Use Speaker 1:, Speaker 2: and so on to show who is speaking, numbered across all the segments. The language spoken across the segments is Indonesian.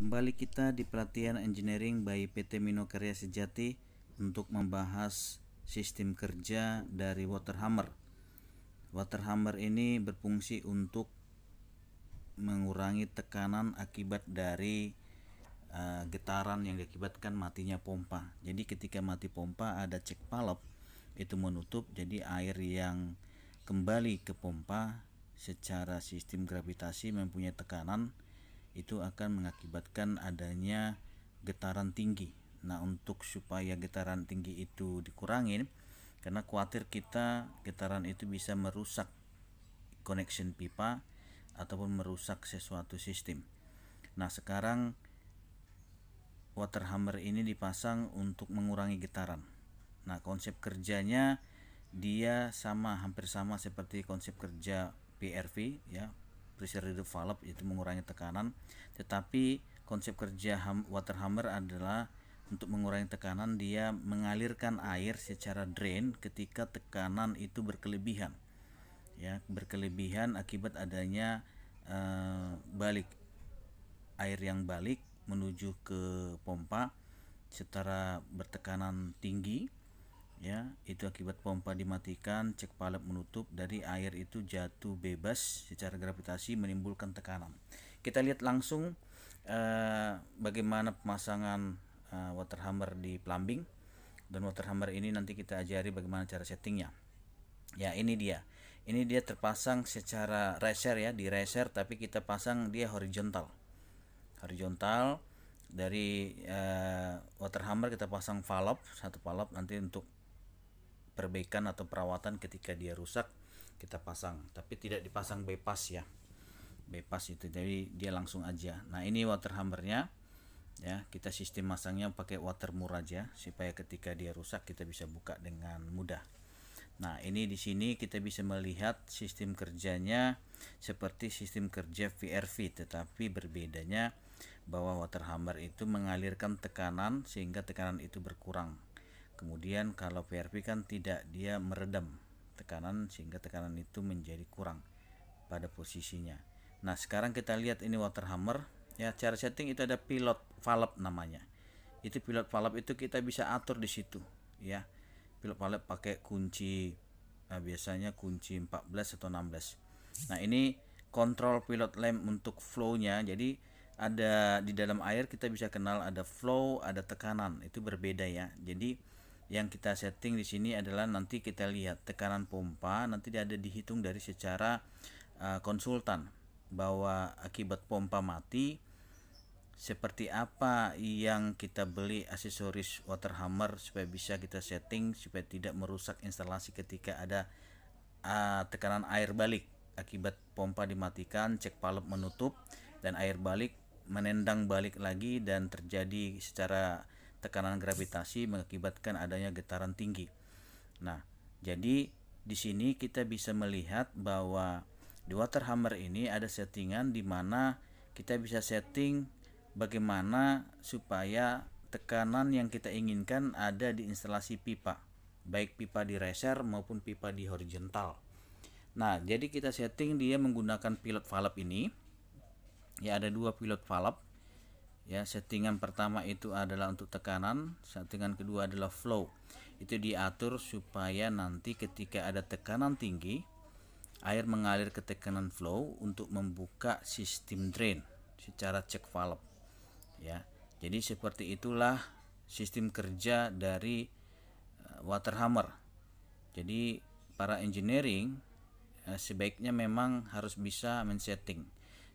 Speaker 1: Kembali kita di pelatihan engineering by PT Minokarya Sejati untuk membahas sistem kerja dari water hammer. Water hammer ini berfungsi untuk mengurangi tekanan akibat dari uh, getaran yang diakibatkan matinya pompa. Jadi ketika mati pompa ada cek valve itu menutup jadi air yang kembali ke pompa secara sistem gravitasi mempunyai tekanan itu akan mengakibatkan adanya getaran tinggi. Nah, untuk supaya getaran tinggi itu dikurangin karena khawatir kita getaran itu bisa merusak connection pipa ataupun merusak sesuatu sistem. Nah, sekarang water hammer ini dipasang untuk mengurangi getaran. Nah, konsep kerjanya dia sama hampir sama seperti konsep kerja PRV ya, pressure relief valve itu mengurangi tekanan tetapi konsep kerja water hammer adalah untuk mengurangi tekanan dia mengalirkan air secara drain ketika tekanan itu berkelebihan ya berkelebihan akibat adanya eh, balik air yang balik menuju ke pompa secara bertekanan tinggi ya itu akibat pompa dimatikan cek palep menutup dari air itu jatuh bebas secara gravitasi menimbulkan tekanan kita lihat langsung eh, bagaimana pemasangan eh, water hammer di plumbing dan water hammer ini nanti kita ajari bagaimana cara settingnya ya ini dia ini dia terpasang secara reser ya di reser tapi kita pasang dia horizontal horizontal dari uh, water hammer kita pasang valve satu valve nanti untuk perbaikan atau perawatan ketika dia rusak kita pasang tapi tidak dipasang bypass ya bypass itu jadi dia langsung aja nah ini water hammernya ya kita sistem masangnya pakai water mur aja supaya ketika dia rusak kita bisa buka dengan mudah nah ini di sini kita bisa melihat sistem kerjanya seperti sistem kerja VRV tetapi berbedanya bahwa water hammer itu mengalirkan tekanan sehingga tekanan itu berkurang kemudian kalau PRP kan tidak dia meredam tekanan sehingga tekanan itu menjadi kurang pada posisinya nah sekarang kita lihat ini water hammer ya cara setting itu ada pilot valve namanya itu pilot valve itu kita bisa atur di situ ya pilot valve pakai kunci nah, biasanya kunci 14 atau 16 nah ini kontrol pilot lamp untuk flow nya jadi ada di dalam air kita bisa kenal ada flow ada tekanan itu berbeda ya jadi yang kita setting di sini adalah nanti kita lihat tekanan pompa nanti ada dihitung dari secara e, konsultan bahwa akibat pompa mati seperti apa yang kita beli aksesoris water hammer supaya bisa kita setting supaya tidak merusak instalasi ketika ada uh, tekanan air balik akibat pompa dimatikan cek palep menutup dan air balik menendang balik lagi dan terjadi secara tekanan gravitasi mengakibatkan adanya getaran tinggi. Nah, jadi di sini kita bisa melihat bahwa di water hammer ini ada settingan di mana kita bisa setting bagaimana supaya tekanan yang kita inginkan ada di instalasi pipa, baik pipa di reser maupun pipa di horizontal. Nah, jadi kita setting dia menggunakan pilot valve ini. Ya, ada dua pilot valve ya settingan pertama itu adalah untuk tekanan settingan kedua adalah flow itu diatur supaya nanti ketika ada tekanan tinggi air mengalir ke tekanan flow untuk membuka sistem drain secara cek valve ya jadi seperti itulah sistem kerja dari eh, water hammer jadi para engineering eh, sebaiknya memang harus bisa men-setting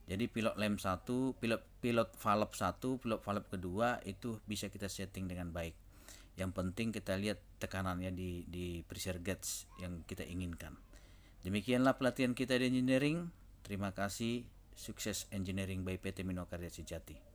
Speaker 1: jadi pilot lem satu, pilot pilot valve satu, pilot valve kedua itu bisa kita setting dengan baik. Yang penting kita lihat tekanannya di di pressure gauge yang kita inginkan. Demikianlah pelatihan kita di engineering. Terima kasih. Sukses engineering by PT Minokarya Sejati.